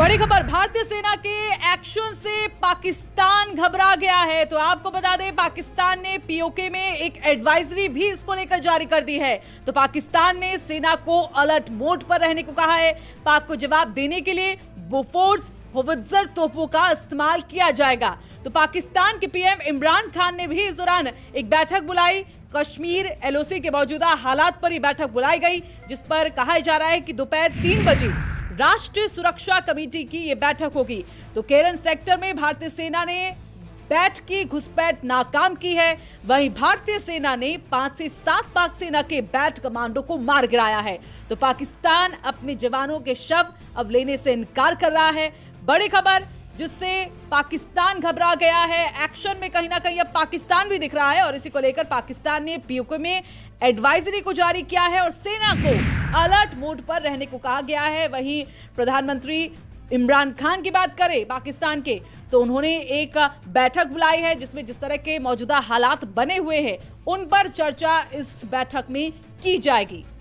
बड़ी खबर भारतीय सेना के एक्शन से पाकिस्तान घबरा गया है तो आपको बता दें पाकिस्तान ने पीओके में एक एडवाइजरी भी इसको लेकर जारी कर दी है तो पाकिस्तान ने सेना को अलर्ट मोड पर रहने को कहा है पाक को जवाब देने के लिए बोफोर्स होवजर तोपों का इस्तेमाल किया जाएगा तो पाकिस्तान के पीएम इमरान खान ने भी इस दौरान एक बैठक बुलाई कश्मीर एलओसी के मौजूदा हालात पर ये बैठक बुलाई गई जिस पर कहा जा रहा है कि दोपहर तीन बजे राष्ट्रीय सुरक्षा कमेटी की ये बैठक होगी तो केरन सेक्टर में भारतीय सेना ने बैठ की घुसपैठ नाकाम की है वहीं भारतीय सेना ने पांच से सात पाक सेना के बैट कमांडो को मार गिराया है तो पाकिस्तान अपने जवानों के शव अब लेने से इनकार कर रहा है बड़ी खबर जिससे पाकिस्तान घबरा गया है एक्शन में कहीं ना कहीं अब पाकिस्तान भी दिख रहा है और इसी को लेकर पाकिस्तान ने पीओके में एडवाइजरी को जारी किया है और सेना को अलर्ट मोड पर रहने को कहा गया है वहीं प्रधानमंत्री इमरान खान की बात करें पाकिस्तान के तो उन्होंने एक बैठक बुलाई है जिसमें जिस तरह के मौजूदा हालात बने हुए हैं उन पर चर्चा इस बैठक में की जाएगी